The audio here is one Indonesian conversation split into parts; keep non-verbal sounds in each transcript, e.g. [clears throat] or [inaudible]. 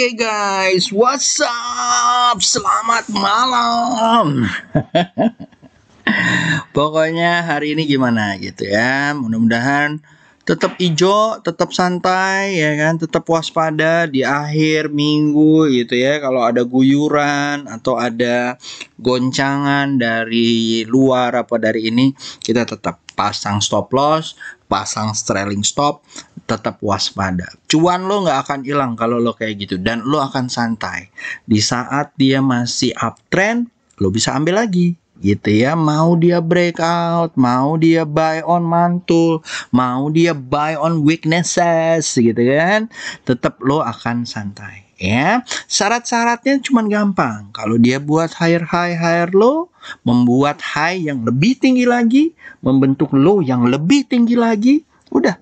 Oke okay guys, what's up? Selamat malam. [laughs] Pokoknya hari ini gimana gitu ya. Mudah-mudahan tetap hijau, tetap santai ya kan, tetap waspada di akhir minggu gitu ya. Kalau ada guyuran atau ada goncangan dari luar apa dari ini, kita tetap pasang stop loss, pasang trailing stop tetap waspada. Cuan lo nggak akan hilang kalau lo kayak gitu dan lo akan santai. Di saat dia masih uptrend, lo bisa ambil lagi gitu ya mau dia breakout mau dia buy on mantul mau dia buy on weaknesses gitu kan tetap lo akan santai ya syarat-syaratnya cuman gampang kalau dia buat higher high higher low membuat high yang lebih tinggi lagi membentuk low yang lebih tinggi lagi Udah,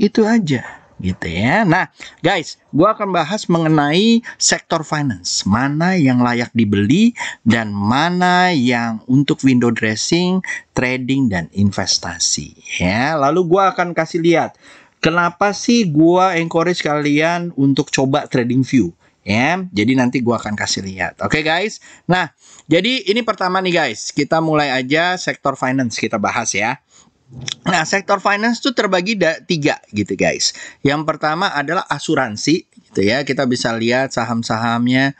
itu aja gitu ya. Nah, guys, gua akan bahas mengenai sektor finance, mana yang layak dibeli dan mana yang untuk window dressing, trading dan investasi ya. Lalu gua akan kasih lihat kenapa sih gua encourage kalian untuk coba trading view ya. Jadi nanti gua akan kasih lihat. Oke okay, guys. Nah, jadi ini pertama nih guys, kita mulai aja sektor finance kita bahas ya. Nah, sektor finance itu terbagi da tiga gitu guys. Yang pertama adalah asuransi gitu ya. Kita bisa lihat saham-sahamnya.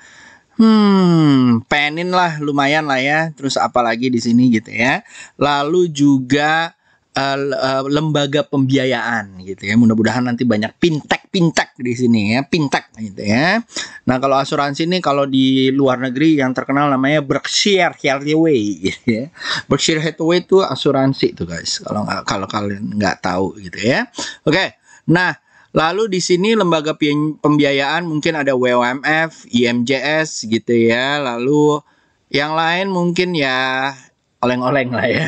Hmm, penin lah lumayan lah ya. Terus apalagi di sini gitu ya. Lalu juga Eh, eh, lembaga pembiayaan gitu ya. Mudah-mudahan nanti banyak pintek pintek di sini ya, pintek gitu ya. Nah, kalau asuransi ini kalau di luar negeri yang terkenal namanya Berkshire Hathaway gitu ya. Berkshire Hathaway itu asuransi tuh guys. Kalau kalau kalian nggak tahu gitu ya. Oke. Nah, Lalu di sini lembaga pembiayaan mungkin ada WMF, IMJS gitu ya. Lalu yang lain mungkin ya oleng-oleng lah ya.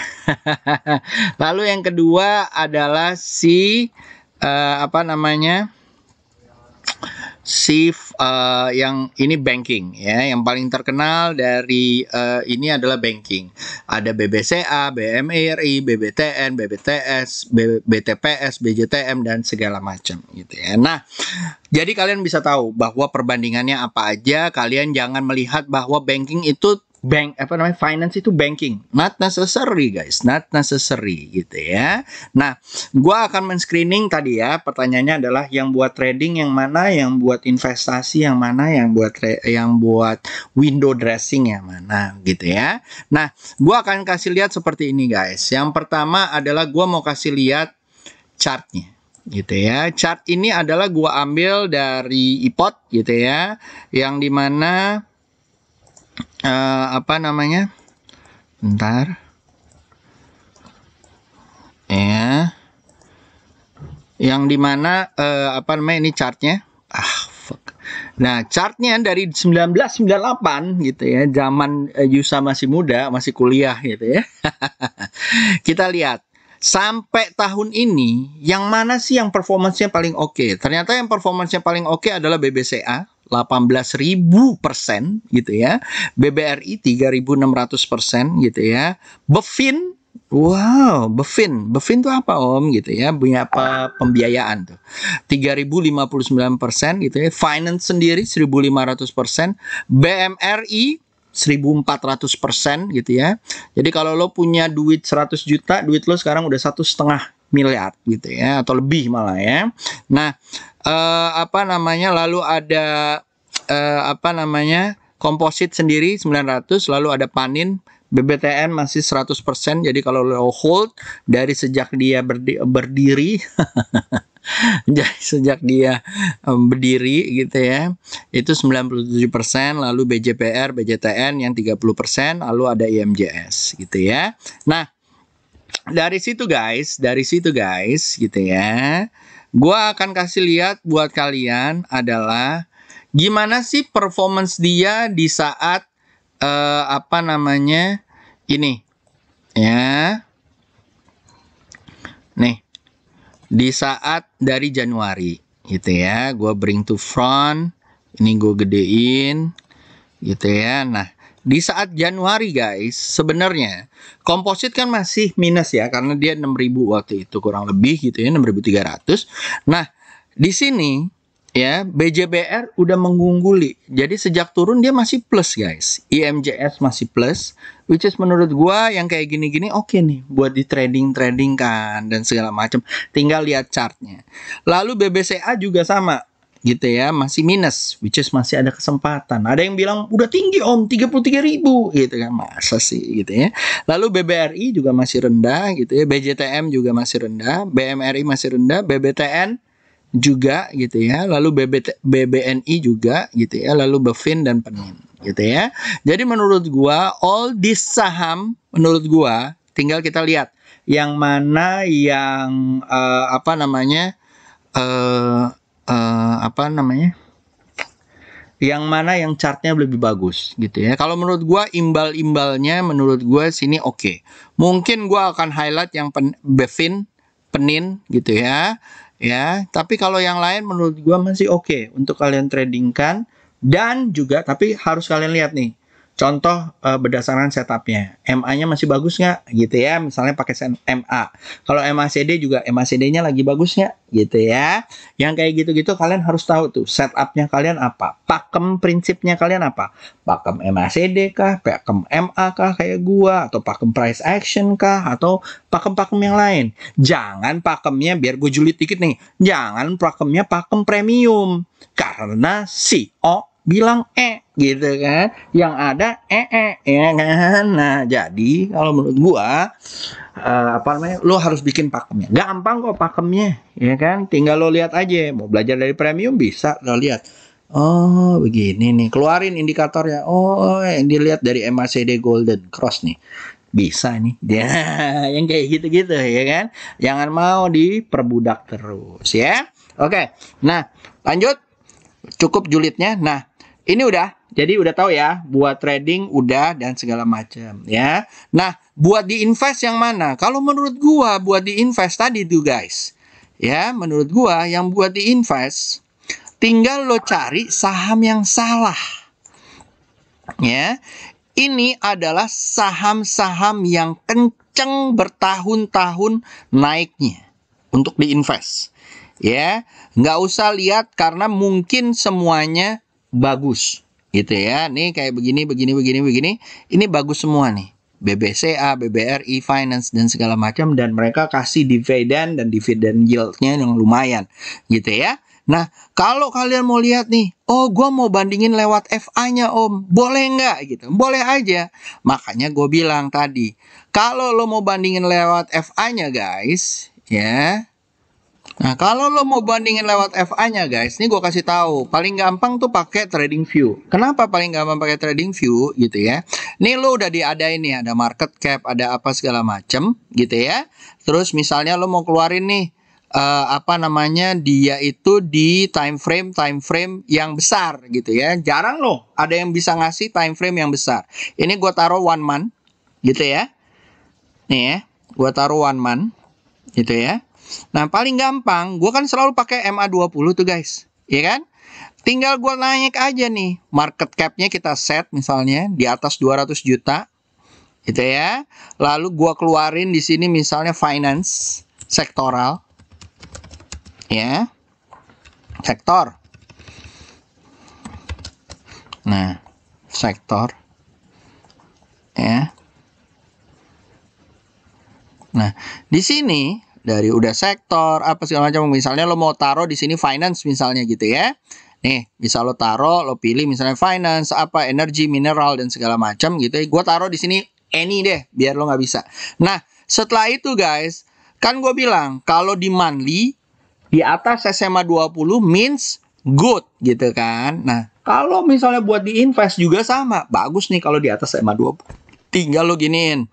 [laughs] Lalu yang kedua adalah si uh, apa namanya? si uh, yang ini banking ya yang paling terkenal dari uh, ini adalah banking ada BBCA, BMRI, BBTN, BBTS, BTPS, BJTM dan segala macam gitu ya. Nah, jadi kalian bisa tahu bahwa perbandingannya apa aja. Kalian jangan melihat bahwa banking itu bank apa namanya finance itu banking not necessary guys not necessary gitu ya nah gua akan men-screening tadi ya pertanyaannya adalah yang buat trading yang mana yang buat investasi yang mana yang buat yang buat window dressing yang mana gitu ya nah gua akan kasih lihat seperti ini guys yang pertama adalah gua mau kasih lihat chartnya gitu ya. Chart ini adalah gua ambil dari ipot, e gitu ya, yang dimana uh, apa namanya bentar ya yang dimana uh, eh, apa namanya ini chartnya ah fuck nah chartnya dari 1998 gitu ya zaman eh, Yusa masih muda masih kuliah gitu ya [laughs] kita lihat sampai tahun ini yang mana sih yang performancenya paling oke? Okay? Ternyata yang performancenya paling oke okay adalah BBCA 18.000 persen gitu ya, BBRI 3.600 persen gitu ya, Befin Wow, Befin. Befin tuh apa Om gitu ya? Punya apa pembiayaan tuh. 3059% gitu ya. Finance sendiri 1500%, BMRI 1400 persen gitu ya. Jadi kalau lo punya duit 100 juta, duit lo sekarang udah satu setengah miliar gitu ya atau lebih malah ya. Nah eh, apa namanya lalu ada eh, apa namanya komposit sendiri 900 lalu ada panin BBTN masih 100% jadi kalau lo hold dari sejak dia berdi berdiri [laughs] [laughs] sejak dia berdiri gitu ya, itu 97%, lalu BJPR, BJTN yang 30%, lalu ada IMJS gitu ya. Nah, dari situ guys, dari situ guys gitu ya. Gua akan kasih lihat buat kalian adalah gimana sih performance dia di saat uh, apa namanya ini ya. Nih di saat dari Januari gitu ya gue bring to front ini gue gedein gitu ya nah di saat Januari guys sebenarnya komposit kan masih minus ya karena dia 6000 waktu itu kurang lebih gitu ya 6300 nah di sini ya BJBR udah mengungguli. Jadi sejak turun dia masih plus guys. IMJS masih plus, which is menurut gua yang kayak gini-gini oke okay nih buat di trading trading kan dan segala macam. Tinggal lihat chartnya. Lalu BBCA juga sama gitu ya masih minus which is masih ada kesempatan ada yang bilang udah tinggi om 33 ribu gitu kan masa sih gitu ya lalu BBRI juga masih rendah gitu ya BJTM juga masih rendah BMRI masih rendah BBTN juga gitu ya, lalu BBT, BBNI juga gitu ya, lalu Bevin dan Penin gitu ya. Jadi menurut gua all this saham menurut gua tinggal kita lihat yang mana yang uh, apa namanya uh, uh, apa namanya yang mana yang chartnya lebih bagus gitu ya. Kalau menurut gua imbal-imbalnya menurut gua sini oke. Okay. Mungkin gua akan highlight yang pen, Bevin, Penin gitu ya ya. Tapi kalau yang lain menurut gue masih oke okay untuk kalian tradingkan dan juga tapi harus kalian lihat nih Contoh uh, berdasarkan setupnya, MA-nya masih bagus nggak? Gitu ya, misalnya pakai MA. Kalau MACD juga MACD-nya lagi bagus nggak? Gitu ya. Yang kayak gitu-gitu kalian harus tahu tuh setupnya kalian apa, pakem prinsipnya kalian apa, pakem MACD kah, pakem MA kah kayak gua, atau pakem price action kah, atau pakem-pakem yang lain. Jangan pakemnya biar gue julid dikit nih, jangan pakemnya pakem premium karena si O bilang e gitu kan yang ada e e ya kan nah jadi kalau menurut gua uh, apa namanya lo harus bikin pakemnya gampang kok pakemnya ya kan tinggal lo lihat aja mau belajar dari premium bisa lo lihat Oh begini nih keluarin indikatornya Oh yang dilihat dari MACD Golden Cross nih bisa nih [laughs] ya yang kayak gitu-gitu ya kan jangan mau diperbudak terus ya oke nah lanjut cukup julidnya nah ini udah jadi udah tahu ya buat trading udah dan segala macam ya nah buat di invest yang mana kalau menurut gua buat di invest tadi tuh guys ya menurut gua yang buat di invest tinggal lo cari saham yang salah ya ini adalah saham-saham yang kenceng bertahun-tahun naiknya untuk diinvest ya nggak usah lihat karena mungkin semuanya bagus gitu ya. Nih kayak begini, begini, begini, begini. Ini bagus semua nih. BBCA, BBRI, e, Finance dan segala macam dan mereka kasih dividen dan dividen yieldnya yang lumayan gitu ya. Nah kalau kalian mau lihat nih, oh gue mau bandingin lewat FA-nya om, boleh nggak gitu? Boleh aja. Makanya gue bilang tadi, kalau lo mau bandingin lewat FA-nya guys, ya Nah, kalau lo mau bandingin lewat FA-nya guys, ini gue kasih tahu. Paling gampang tuh pakai Trading View. Kenapa paling gampang pakai Trading View gitu ya? ini lo udah diadain nih, ada market cap, ada apa segala macem gitu ya. Terus misalnya lo mau keluarin nih uh, apa namanya dia itu di time frame time frame yang besar gitu ya. Jarang loh ada yang bisa ngasih time frame yang besar. Ini gue taruh one month gitu ya. Nih ya, gue taruh one month gitu ya. Nah, paling gampang, gue kan selalu pakai MA20 tuh guys, ya kan? Tinggal gue naik aja nih, market capnya kita set misalnya di atas 200 juta, gitu ya. Lalu gue keluarin di sini misalnya finance sektoral, ya, sektor. Nah, sektor, ya. Nah, di sini dari udah sektor apa segala macam misalnya lo mau taruh di sini finance misalnya gitu ya nih bisa lo taruh lo pilih misalnya finance apa energi mineral dan segala macam gitu ya gue taruh di sini any deh biar lo nggak bisa nah setelah itu guys kan gue bilang kalau di monthly di atas SMA 20 means good gitu kan nah kalau misalnya buat di invest juga sama bagus nih kalau di atas SMA 20 tinggal lo giniin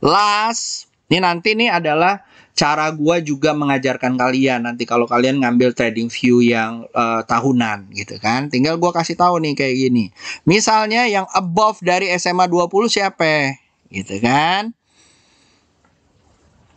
last ini nanti nih adalah cara gue juga mengajarkan kalian nanti kalau kalian ngambil trading view yang uh, tahunan gitu kan tinggal gue kasih tahu nih kayak gini misalnya yang above dari SMA 20 siapa gitu kan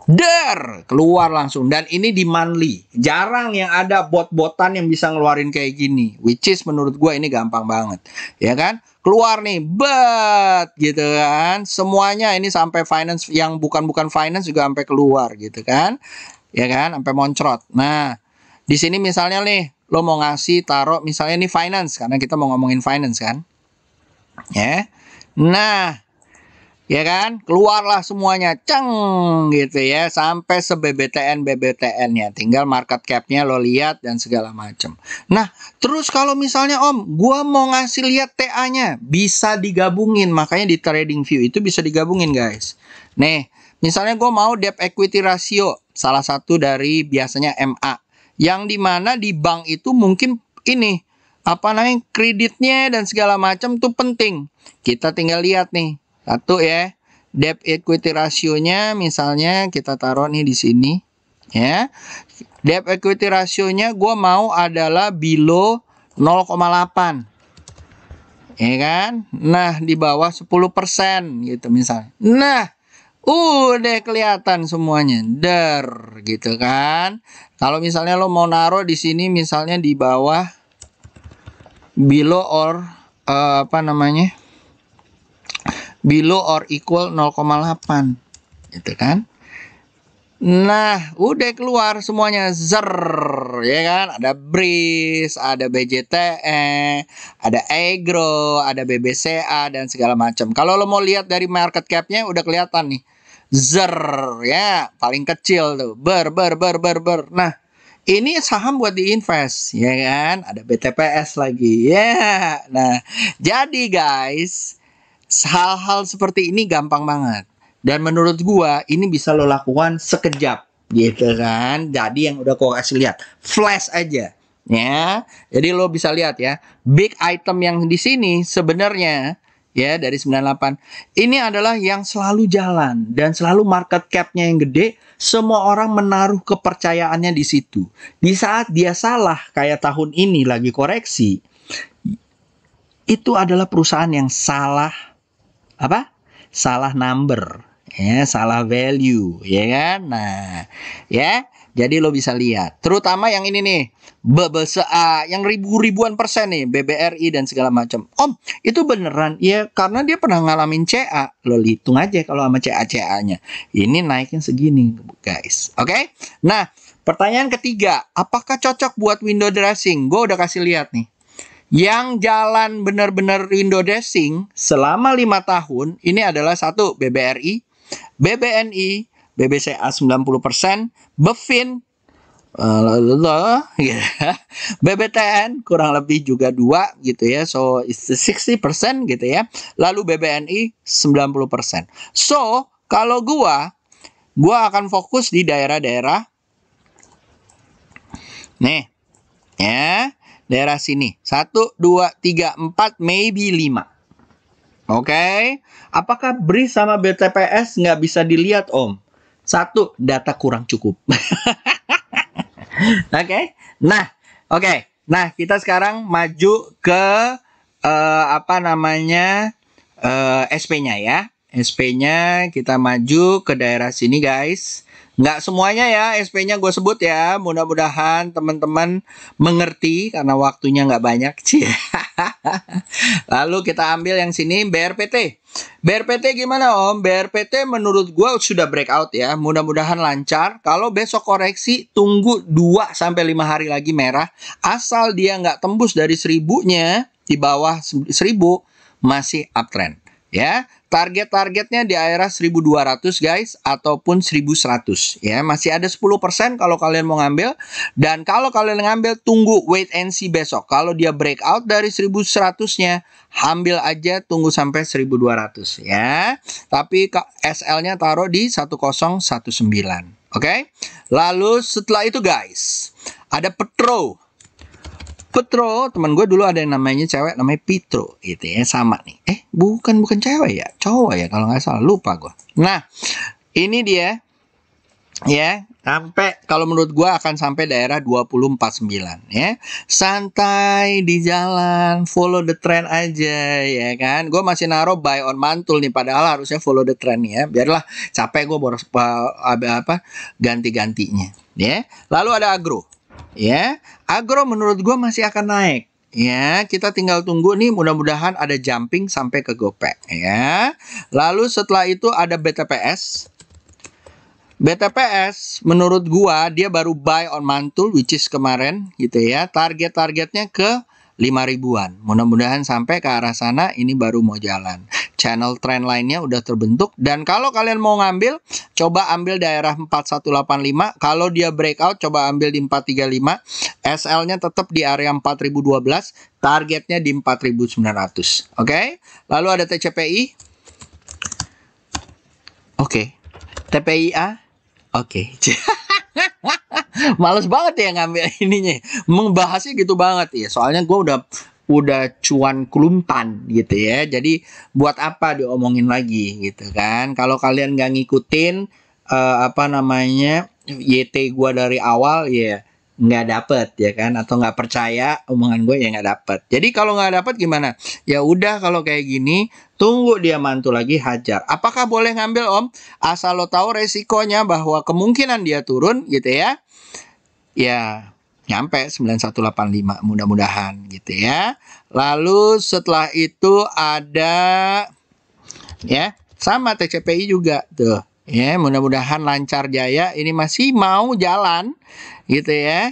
Der, keluar langsung. Dan ini di manly. Jarang yang ada bot-botan yang bisa ngeluarin kayak gini. Which is menurut gue ini gampang banget. Ya kan? Keluar nih, bet gitu kan. Semuanya ini sampai finance yang bukan-bukan finance juga sampai keluar gitu kan. Ya kan? Sampai moncrot. Nah, di sini misalnya nih, lo mau ngasih taruh misalnya ini finance karena kita mau ngomongin finance kan. Ya. Nah, ya kan keluarlah semuanya ceng gitu ya sampai se BBTN ya tinggal market capnya lo lihat dan segala macam nah terus kalau misalnya om gua mau ngasih lihat TA nya bisa digabungin makanya di trading view itu bisa digabungin guys nih misalnya gue mau debt equity ratio salah satu dari biasanya MA yang dimana di bank itu mungkin ini apa namanya kreditnya dan segala macam tuh penting kita tinggal lihat nih satu ya, debt equity ratio-nya misalnya kita taruh nih di sini ya. Debt equity ratio-nya gue mau adalah below 0,8. Ya kan? Nah, di bawah 10% gitu misalnya. Nah, udah kelihatan semuanya der gitu kan kalau misalnya lo mau naruh di sini misalnya di bawah below or uh, apa namanya below or equal 0,8 gitu kan Nah, udah keluar semuanya zer, ya kan? Ada BRIS, ada BJTE, ada Agro, ada BBCA dan segala macam. Kalau lo mau lihat dari market capnya udah kelihatan nih. Zer, ya, paling kecil tuh. Ber ber ber ber ber. Nah, ini saham buat diinvest, ya kan? Ada BTPS lagi. Ya. Yeah. Nah, jadi guys, hal-hal seperti ini gampang banget. Dan menurut gua ini bisa lo lakukan sekejap gitu kan. Jadi yang udah gua kasih lihat, flash aja ya. Jadi lo bisa lihat ya, big item yang di sini sebenarnya ya dari 98 ini adalah yang selalu jalan dan selalu market capnya yang gede semua orang menaruh kepercayaannya di situ di saat dia salah kayak tahun ini lagi koreksi itu adalah perusahaan yang salah apa? Salah number, ya, salah value, ya kan? Nah, ya. Jadi lo bisa lihat, terutama yang ini nih, BBSA yang ribu-ribuan persen nih, BBRI dan segala macam. Om, itu beneran ya karena dia pernah ngalamin CA. Lo hitung aja kalau sama CA-CA-nya. Ini naikin segini, guys. Oke? Okay? Nah, pertanyaan ketiga, apakah cocok buat window dressing? Gue udah kasih lihat nih. Yang jalan benar-benar Indodesing selama lima tahun ini adalah satu BBRI, BBNI, BBCA 90%, BEFIN, eh, [laughs] ya, BBTN kurang lebih juga dua gitu ya. So it's 60% gitu ya. Lalu BBNI 90%. So kalau gua gua akan fokus di daerah-daerah nih ya daerah sini. satu dua tiga empat maybe lima Oke. Okay? Apakah BRI sama BTPS nggak bisa dilihat, Om? Satu, data kurang cukup. [laughs] oke. Okay? Nah, oke. Okay. Nah, kita sekarang maju ke uh, apa namanya? Uh, eh, SP-nya ya. SP-nya kita maju ke daerah sini, guys. Nggak semuanya ya SP-nya gue sebut ya. Mudah-mudahan teman-teman mengerti karena waktunya nggak banyak. [laughs] Lalu kita ambil yang sini BRPT. BRPT gimana om? BRPT menurut gue sudah breakout ya. Mudah-mudahan lancar. Kalau besok koreksi tunggu 2-5 hari lagi merah. Asal dia nggak tembus dari seribunya di bawah seribu masih uptrend ya. Target-targetnya di daerah 1200 guys ataupun 1100 ya. Masih ada 10% kalau kalian mau ngambil dan kalau kalian ngambil tunggu wait and see besok. Kalau dia breakout dari 1100-nya ambil aja tunggu sampai 1200 ya. Tapi SL-nya taruh di 1019. Oke. Okay? Lalu setelah itu guys, ada Petro Petro, teman gue dulu ada yang namanya cewek namanya Pitro gitu ya, sama nih. Eh, bukan bukan cewek ya, cowok ya kalau nggak salah, lupa gue. Nah, ini dia ya sampai kalau menurut gue akan sampai daerah 249 ya santai di jalan follow the trend aja ya kan Gue masih naruh buy on mantul nih padahal harusnya follow the trend ya biarlah capek gue boros apa, apa ganti-gantinya ya lalu ada agro ya agro menurut gue masih akan naik ya kita tinggal tunggu nih mudah-mudahan ada jumping sampai ke gopek ya lalu setelah itu ada BTPS BTPS menurut gua dia baru buy on mantul which is kemarin gitu ya target-targetnya ke 5 ribuan. Mudah-mudahan sampai ke arah sana ini baru mau jalan. Channel trend lainnya udah terbentuk dan kalau kalian mau ngambil coba ambil daerah 4185. Kalau dia breakout coba ambil di 435. SL-nya tetap di area 4012, targetnya di 4900. Oke. Okay? Lalu ada TCPI. Oke. Okay. TPIA. Oke. Okay. [laughs] [laughs] Males banget ya ngambil [laughs] ininya. Membahasnya gitu banget ya. Soalnya gue udah udah cuan kelumpan gitu ya. Jadi buat apa diomongin lagi gitu kan? Kalau kalian gak ngikutin uh, apa namanya YT gue dari awal ya yeah, nggak dapet ya kan atau nggak percaya omongan gue ya nggak dapet jadi kalau nggak dapet gimana ya udah kalau kayak gini tunggu dia mantu lagi hajar apakah boleh ngambil om asal lo tahu resikonya bahwa kemungkinan dia turun gitu ya ya nyampe 9185 mudah-mudahan gitu ya lalu setelah itu ada ya sama TCPI juga tuh Ya, mudah-mudahan lancar jaya. Ini masih mau jalan gitu ya.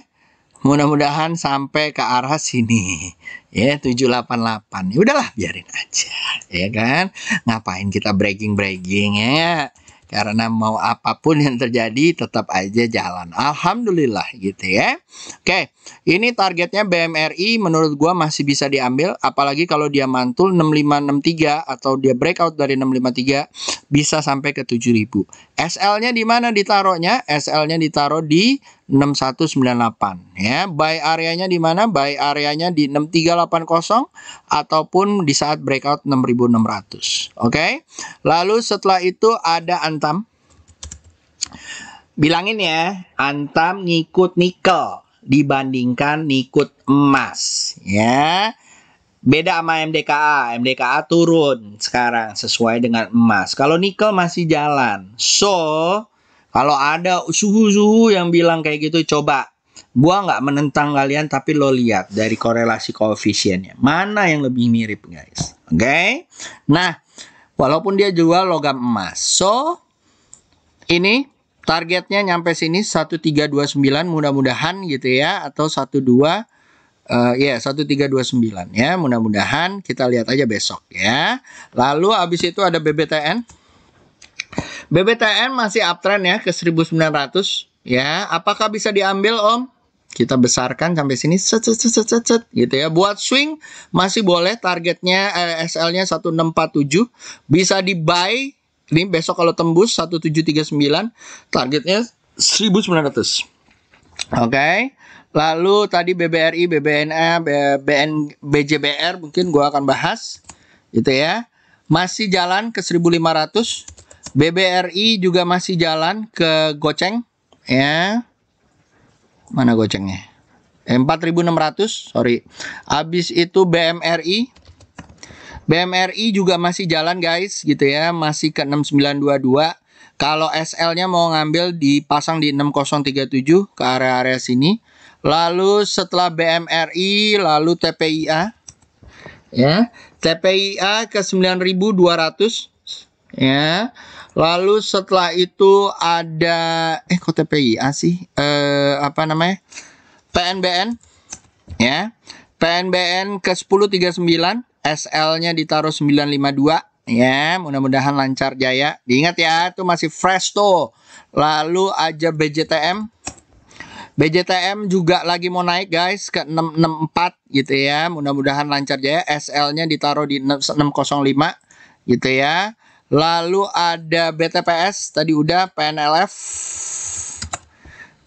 Mudah-mudahan sampai ke arah sini. Ya, 788. Ya udahlah, biarin aja. Ya kan? Ngapain kita breaking-breaking ya? karena mau apapun yang terjadi tetap aja jalan. Alhamdulillah gitu ya. Oke, ini targetnya BMRI menurut gua masih bisa diambil apalagi kalau dia mantul 6563 atau dia breakout dari 653 bisa sampai ke 7000. SL-nya di mana ditaruhnya? SL-nya ditaruh di 6198 ya. Buy areanya di mana? Buy areanya di 6380 ataupun di saat breakout 6600. Oke. Okay? Lalu setelah itu ada Antam. Bilangin ya, Antam ngikut nikel dibandingkan ngikut emas ya. Beda sama MDKA, MDKA turun sekarang sesuai dengan emas. Kalau nikel masih jalan. So, kalau ada suhu-suhu yang bilang kayak gitu, coba gua nggak menentang kalian tapi lo lihat dari korelasi koefisiennya mana yang lebih mirip guys oke okay? nah walaupun dia jual logam emas so ini targetnya nyampe sini 1329 mudah-mudahan gitu ya atau 12 uh, eh, ya yeah, 1329 ya mudah-mudahan kita lihat aja besok ya lalu habis itu ada BBTN BBTN masih uptrend ya ke 1900 ya. Apakah bisa diambil Om? Kita besarkan sampai sini set set set set set, set gitu ya. Buat swing masih boleh targetnya sl nya 1647 bisa di buy ini besok kalau tembus 1739 targetnya 1900. Oke. Okay. Lalu tadi BBRI, BBNA, BN, BJBR mungkin gua akan bahas gitu ya. Masih jalan ke 1500 BBRI juga masih jalan ke Goceng ya. Mana Gocengnya? 4600, eh, sorry. Habis itu BMRI. BMRI juga masih jalan guys gitu ya, masih ke 6922. Kalau SL-nya mau ngambil dipasang di 6037 ke area-area sini. Lalu setelah BMRI, lalu TPIA. Ya, TPIA ke 9200 ya Lalu setelah itu ada eh kok TPIA sih? Eh apa namanya? PNBN ya. PNBN ke 1039 SL-nya ditaruh 952 ya mudah-mudahan lancar jaya diingat ya itu masih fresh tuh lalu aja BJTM BJTM juga lagi mau naik guys ke 664 gitu ya mudah-mudahan lancar jaya SL nya ditaruh di 605 gitu ya Lalu ada BTPS tadi udah PNLF.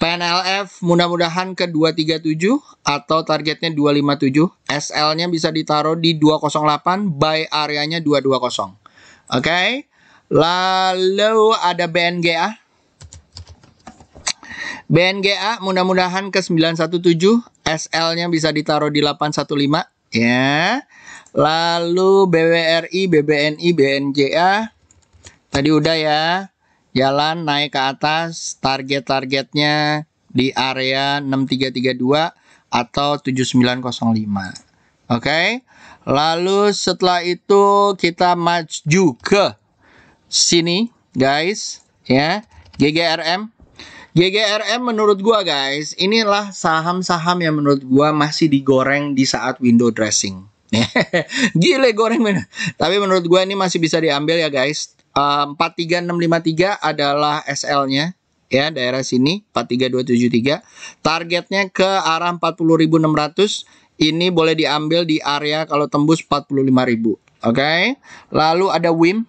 PNLF mudah-mudahan ke 237 atau targetnya 257. SL-nya bisa ditaruh di 208 by areanya 220. Oke. Okay? Lalu ada BNGA. BNGA mudah-mudahan ke 917. SL-nya bisa ditaruh di 815 ya. Lalu BWRI, BBNI, BNJA Tadi udah ya. Jalan naik ke atas, target-targetnya di area 6332 atau 7905. Oke. Okay? Lalu setelah itu kita maju ke sini, guys, ya. GGRM. GGRM menurut gua, guys, inilah saham-saham yang menurut gua masih digoreng di saat window dressing. [laughs] Gile goreng bener. Tapi menurut gua ini masih bisa diambil ya, guys. 43653 adalah SL-nya ya daerah sini 43273 targetnya ke arah 40600 ini boleh diambil di area kalau tembus 45000 oke okay? lalu ada WIM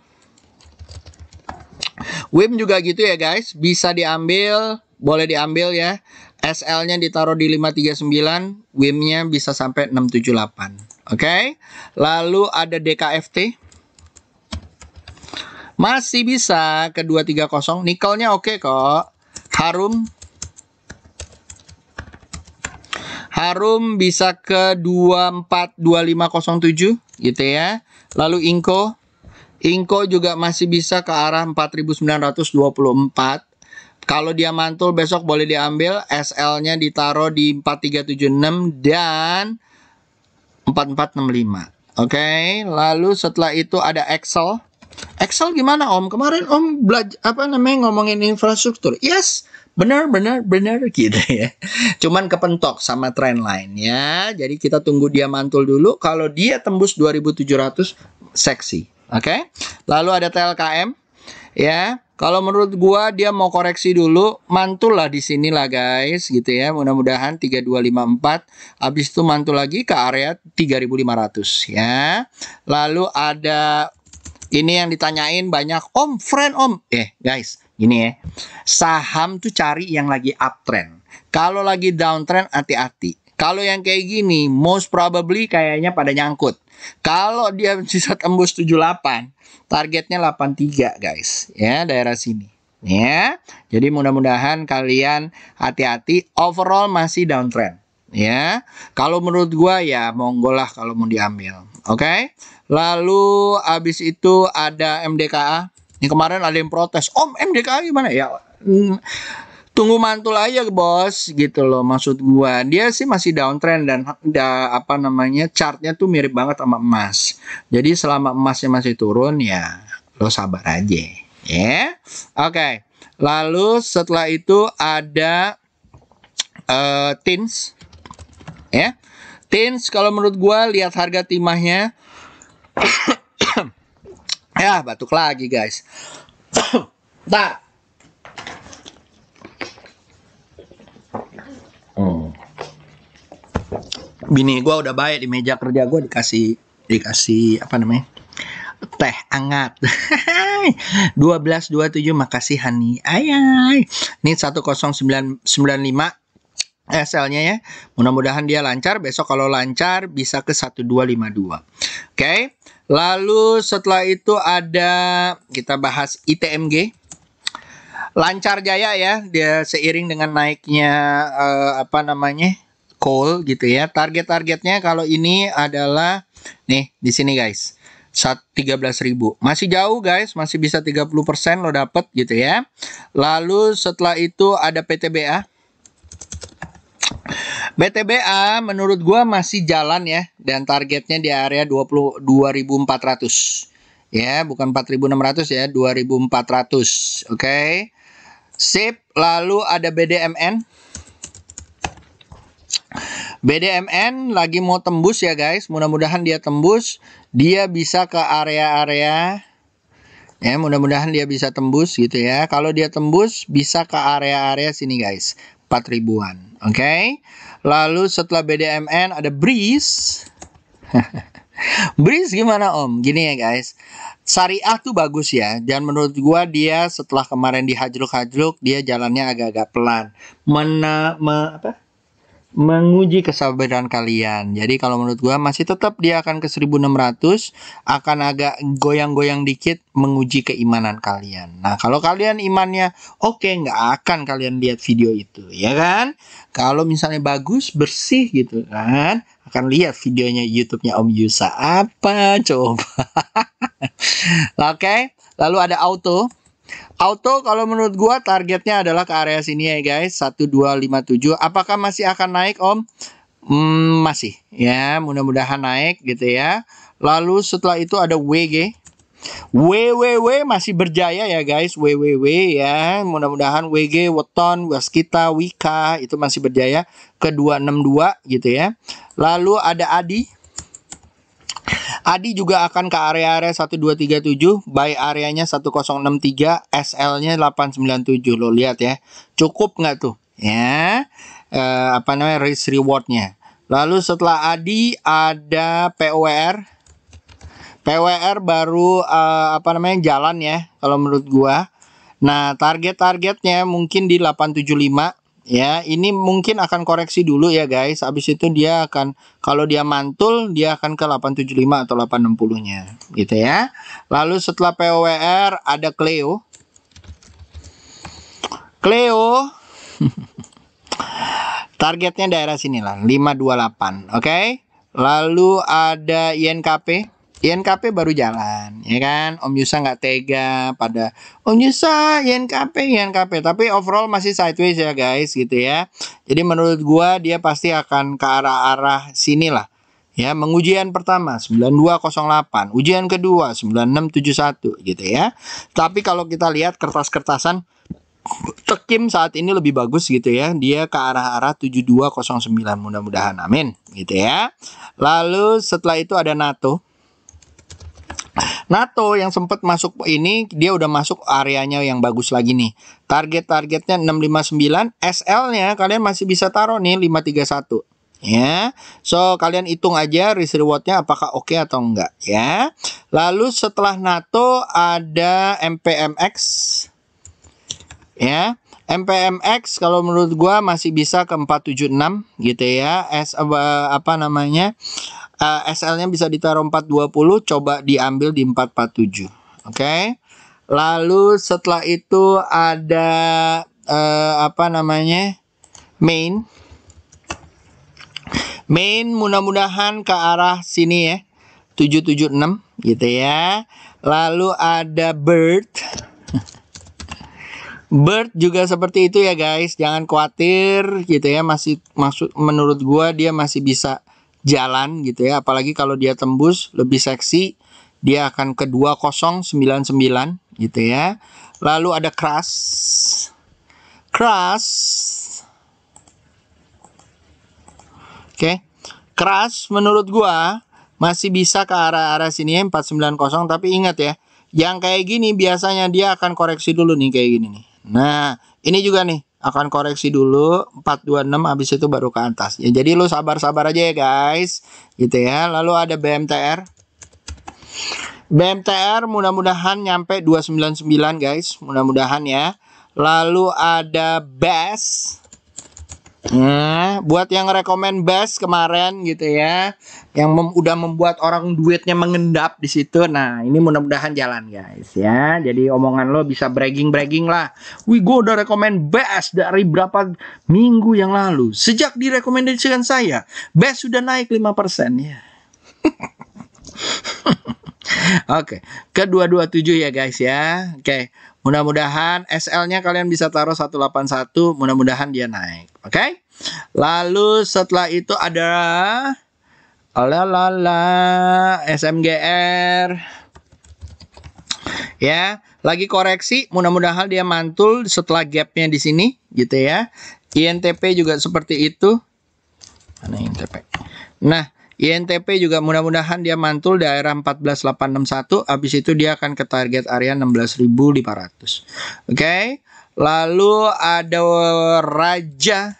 WIM juga gitu ya guys bisa diambil boleh diambil ya SL-nya ditaruh di 539 WIM-nya bisa sampai 678 oke okay? lalu ada DKFT masih bisa ke 230. Nikelnya oke okay kok. Harum. Harum bisa ke 242507 gitu ya. Lalu Inko. Inko juga masih bisa ke arah 4924. Kalau dia mantul besok boleh diambil, SL-nya ditaruh di 4376 dan 4465. Oke, okay? lalu setelah itu ada Excel. Excel gimana Om? Kemarin Om belajar apa namanya ngomongin infrastruktur. Yes, benar benar benar gitu ya. Cuman kepentok sama trend lainnya. Jadi kita tunggu dia mantul dulu. Kalau dia tembus 2700 seksi. Oke. Okay? Lalu ada TLKM ya. Kalau menurut gua dia mau koreksi dulu, mantul lah di sini lah guys gitu ya. Mudah-mudahan 3254 habis itu mantul lagi ke area 3500 ya. Lalu ada ini yang ditanyain banyak, om friend om. Eh guys, ini ya. Saham tuh cari yang lagi uptrend. Kalau lagi downtrend hati-hati. Kalau yang kayak gini, most probably kayaknya pada nyangkut. Kalau dia sisa tembus 78, targetnya 83 guys. Ya, daerah sini. Ya, jadi mudah-mudahan kalian hati-hati. Overall masih downtrend. Ya, kalau menurut gua ya monggo lah kalau mau diambil. Oke, okay? Lalu abis itu ada MDKA. Ini kemarin ada yang protes, "Om, MDKA gimana?" Ya hmm, tunggu mantul aja, Bos, gitu loh maksud gua. Dia sih masih downtrend dan da, apa namanya? chartnya tuh mirip banget sama emas. Jadi selama emasnya masih turun ya lo sabar aja. Ya. Yeah? Oke. Okay. Lalu setelah itu ada uh, tins ya. Yeah? Tins kalau menurut gua lihat harga timahnya [coughs] ya batuk lagi guys Bentar [coughs] hmm. Oh. Bini gue udah baik di meja kerja gue dikasih dikasih apa namanya teh hangat 1227 [laughs] makasih Hani ayai ini 10995 Eh, SL-nya ya. Mudah-mudahan dia lancar. Besok kalau lancar bisa ke 1252. Oke. Okay. Lalu setelah itu ada kita bahas ITMG. Lancar jaya ya. Dia seiring dengan naiknya uh, apa namanya? coal gitu ya. Target-targetnya kalau ini adalah nih di sini guys. 13.000. Masih jauh guys, masih bisa 30% lo dapet gitu ya. Lalu setelah itu ada PTBA BTBA menurut gua masih jalan ya dan targetnya di area 22.400. Ya, bukan 4600 ya, 2400. Oke. Okay. Sip, lalu ada BDMN. BDMN lagi mau tembus ya guys, mudah-mudahan dia tembus, dia bisa ke area-area ya mudah-mudahan dia bisa tembus gitu ya. Kalau dia tembus bisa ke area-area sini guys, 4000-an. Oke. Okay? Lalu setelah BDMN ada Breeze. [laughs] Breeze gimana Om? Gini ya guys. Syariah tuh bagus ya. Dan menurut gua dia setelah kemarin dihajluk-hajluk dia jalannya agak-agak pelan. Mena me, apa? menguji kesabaran kalian. Jadi kalau menurut gua masih tetap dia akan ke 1600, akan agak goyang-goyang dikit menguji keimanan kalian. Nah, kalau kalian imannya oke, okay, nggak akan kalian lihat video itu, ya kan? Kalau misalnya bagus, bersih gitu kan, akan lihat videonya YouTube-nya Om Yusa apa coba. [laughs] oke, okay? lalu ada auto Auto kalau menurut gua targetnya adalah ke area sini ya guys 1257 apakah masih akan naik Om? Hmm, masih ya mudah-mudahan naik gitu ya lalu setelah itu ada WG WWW masih berjaya ya guys WWW ya mudah-mudahan WG Weton Waskita Wika itu masih berjaya ke 262 gitu ya lalu ada Adi Adi juga akan ke area-area 1237 by areanya 1063 SL-nya 897 Lo lihat ya Cukup nggak tuh Ya e, Apa namanya risk rewardnya Lalu setelah Adi ada PWR PWR baru e, apa namanya jalan ya Kalau menurut gua Nah target-targetnya mungkin di 875 ya ini mungkin akan koreksi dulu ya guys habis itu dia akan kalau dia mantul dia akan ke 875 atau 860 nya gitu ya lalu setelah POWR ada Cleo Cleo [laughs] targetnya daerah sini lah 528 oke okay? lalu ada YNKP INKP baru jalan, ya kan? Om Yusa nggak tega pada Om Yusa, INKP, INKP. Tapi overall masih sideways ya guys, gitu ya. Jadi menurut gua dia pasti akan ke arah-arah sini lah. Ya, mengujian pertama 9208, ujian kedua 9671 gitu ya. Tapi kalau kita lihat kertas-kertasan Tekim saat ini lebih bagus gitu ya. Dia ke arah-arah 7209 mudah-mudahan. Amin. Gitu ya. Lalu setelah itu ada NATO NATO yang sempat masuk ini dia udah masuk areanya yang bagus lagi nih. Target-targetnya 659, SL-nya kalian masih bisa taruh nih 531. Ya, so kalian hitung aja risk reward-nya apakah oke okay atau enggak ya. Lalu setelah NATO ada MPMX, ya. MPMX kalau menurut gua masih bisa ke 476 gitu ya. S eh, apa namanya? uh, eh, SL-nya bisa ditaruh 420, coba diambil di 447. Oke. Okay? Lalu setelah itu ada uh, apa namanya? main. Main mudah-mudahan ke arah sini ya. 776 gitu ya. Lalu ada bird. [laughs] Bird juga seperti itu ya guys, jangan khawatir gitu ya, masih maksud menurut gua dia masih bisa jalan gitu ya. Apalagi kalau dia tembus lebih seksi, dia akan ke 2099 gitu ya. Lalu ada keras keras Oke. Okay. menurut gua masih bisa ke arah-arah sini ya, 490 tapi ingat ya yang kayak gini biasanya dia akan koreksi dulu nih kayak gini nih nah ini juga nih akan koreksi dulu 426 habis itu baru ke atas ya jadi lu sabar-sabar aja ya guys gitu ya lalu ada BMTR BMTR mudah-mudahan nyampe 299 guys mudah-mudahan ya lalu ada BES Nah, buat yang rekomend best kemarin gitu ya, yang mem udah membuat orang duitnya mengendap di situ. Nah, ini mudah-mudahan jalan guys ya. Jadi omongan lo bisa bragging-bragging lah. Wih, gue udah rekomend best dari berapa minggu yang lalu. Sejak direkomendasikan saya, best sudah naik 5% ya. [laughs] Oke, dua dua tujuh ya guys ya. Oke, mudah-mudahan SL-nya kalian bisa taruh 181, mudah-mudahan dia naik. Oke? Okay? Lalu setelah itu ada lalala SMGR ya lagi koreksi mudah-mudahan dia mantul setelah gapnya di sini gitu ya INTP juga seperti itu mana INTP nah INTP juga mudah-mudahan dia mantul di daerah 14861 habis itu dia akan ke target area 16500 oke okay? Lalu ada Raja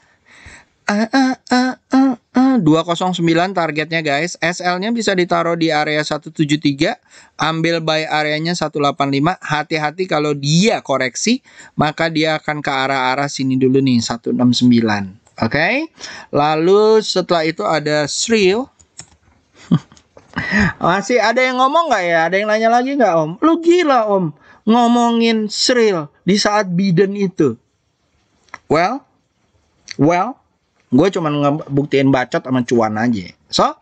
ah, ah, ah, ah, 209 ah. targetnya guys. SL-nya bisa ditaruh di area 173, ambil buy areanya 185. Hati-hati kalau dia koreksi, maka dia akan ke arah-arah sini dulu nih 169. Oke. Okay? Lalu setelah itu ada Sril, [laughs] Masih ada yang ngomong nggak ya? Ada yang nanya lagi nggak om? Lu gila om ngomongin Sril di saat Biden itu? Well, well, gue cuman ngebuktiin bacot sama cuan aja. So,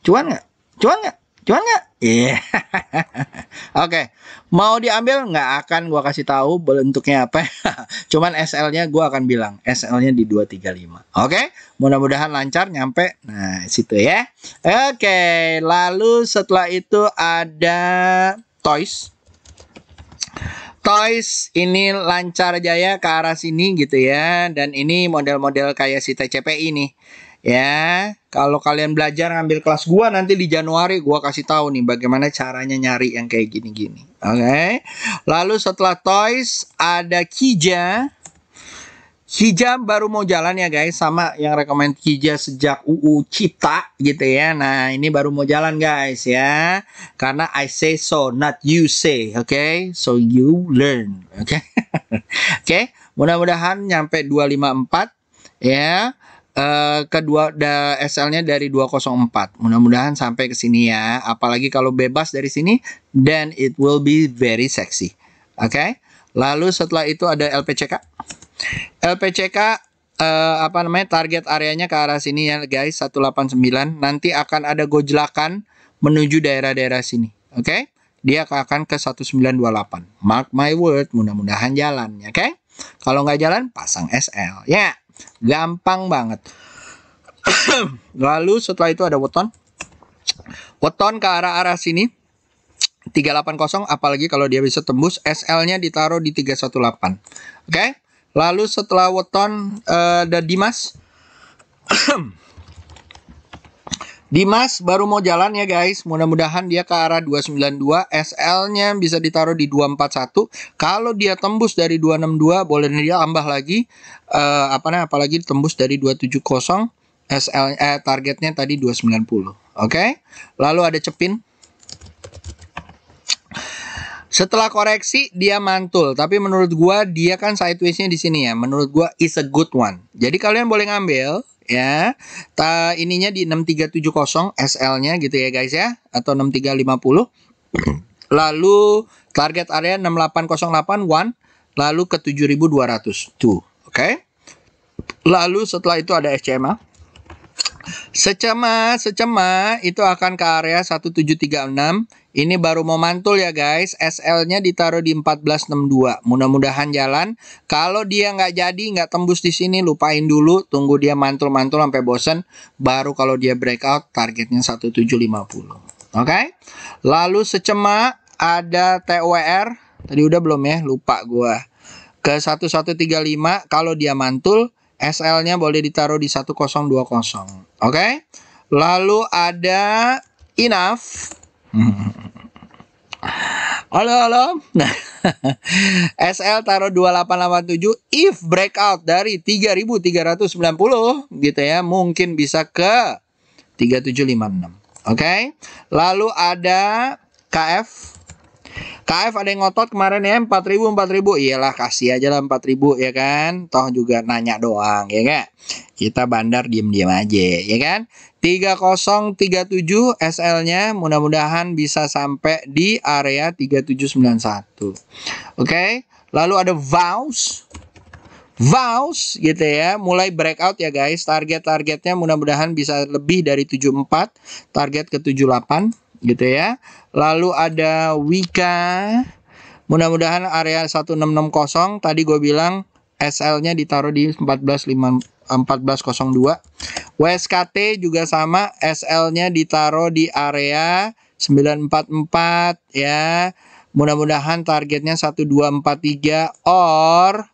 cuan nggak? Cuan nggak? Cuan nggak? Iya. Yeah. [laughs] Oke, okay. mau diambil nggak akan gue kasih tahu bentuknya apa. [laughs] cuman SL-nya gue akan bilang SL-nya di 235. Oke, okay? mudah-mudahan lancar nyampe. Nah situ ya. Oke, okay. lalu setelah itu ada toys. Toys ini lancar jaya ke arah sini gitu ya dan ini model-model kayak si TCPI nih ya kalau kalian belajar ngambil kelas gua nanti di Januari gua kasih tahu nih bagaimana caranya nyari yang kayak gini-gini oke okay? lalu setelah Toys ada Kija Hijab baru mau jalan ya guys sama yang rekomend Kija sejak UU Cipta gitu ya. Nah, ini baru mau jalan guys ya. Karena I say so not you say, oke? Okay? So you learn, oke? Okay? [laughs] oke, okay? mudah-mudahan nyampe 254 ya. Uh, kedua da, SL-nya dari 204. Mudah-mudahan sampai ke sini ya. Apalagi kalau bebas dari sini then it will be very sexy. Oke? Okay? Lalu setelah itu ada LPCK. LPCK uh, eh, apa namanya target areanya ke arah sini ya guys 189 nanti akan ada gojlakan menuju daerah-daerah sini oke okay? dia akan ke 1928 mark my word mudah-mudahan jalan ya oke okay? kalau nggak jalan pasang SL ya yeah, gampang banget [coughs] lalu setelah itu ada weton weton ke arah-arah sini 380 apalagi kalau dia bisa tembus SL-nya ditaruh di 318 oke okay? Lalu setelah weton uh, Dimas. [coughs] Dimas baru mau jalan ya guys. Mudah-mudahan dia ke arah 292. SL-nya bisa ditaruh di 241. Kalau dia tembus dari 262, boleh dia tambah lagi. Uh, apa namanya? Apalagi tembus dari 270. SL eh, targetnya tadi 290. Oke. Okay? Lalu ada Cepin. Setelah koreksi dia mantul, tapi menurut gua dia kan sidewaysnya di sini ya. Menurut gua is a good one. Jadi kalian boleh ngambil ya. Ta ininya di 6370 SL-nya gitu ya guys ya atau 6350. [clears throat] Lalu target area 6808 one, lalu ke 7200 tuh. Oke. Okay? Lalu setelah itu ada SCMA. Secema, secema itu akan ke area 1736 ini baru mau mantul ya guys. SL-nya ditaruh di 1462. Mudah-mudahan jalan. Kalau dia nggak jadi, nggak tembus di sini, lupain dulu. Tunggu dia mantul-mantul sampai bosen. Baru kalau dia breakout, targetnya 1750. Oke? Okay? Lalu secema ada TWR. Tadi udah belum ya? Lupa gua. Ke 1135 kalau dia mantul, SL-nya boleh ditaruh di 1020. Oke? Okay? Lalu ada Enough. [laughs] Halo, halo. Nah, [laughs] SL taruh 2887 if breakout dari 3390 gitu ya, mungkin bisa ke 3756. Oke. Okay? Lalu ada KF KF ada yang ngotot kemarin ya 4000 4000 iyalah kasih aja lah 4000 ya kan toh juga nanya doang ya kan kita bandar diem diem aja ya kan 3037 SL-nya mudah-mudahan bisa sampai di area 3791. Oke, okay? lalu ada vows. Vows gitu ya, mulai breakout ya guys. Target-targetnya mudah-mudahan bisa lebih dari 74, target ke 78 gitu ya. Lalu ada Wika. Mudah-mudahan area 1660 tadi gue bilang SL-nya ditaruh di 1450 1402. WSKT juga sama, SL-nya ditaruh di area 944 ya. Mudah-mudahan targetnya 1243 or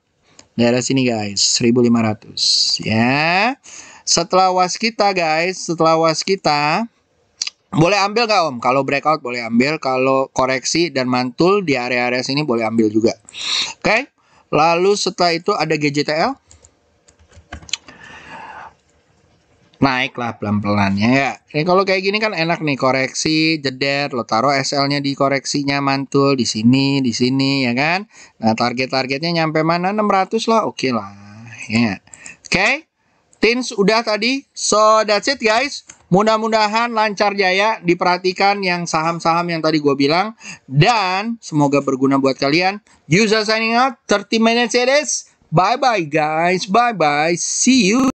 daerah sini guys, 1500 ya. Setelah waskita guys, setelah waskita boleh ambil nggak om? Kalau breakout boleh ambil, kalau koreksi dan mantul di area-area sini boleh ambil juga. Oke, okay? lalu setelah itu ada GJTL. Naiklah pelan-pelan ya ya. Ini kalau kayak gini kan enak nih koreksi, jeder, lo taruh SL-nya di koreksinya mantul di sini, di sini ya kan. Nah, target-targetnya nyampe mana? 600 lah, oke okay lah. Ya. Oke. Okay? Tins udah tadi. So that's it guys. Mudah-mudahan lancar jaya, diperhatikan yang saham-saham yang tadi gue bilang. Dan semoga berguna buat kalian. User signing out, 30 minutes it ya, is. Bye-bye guys, bye-bye, see you.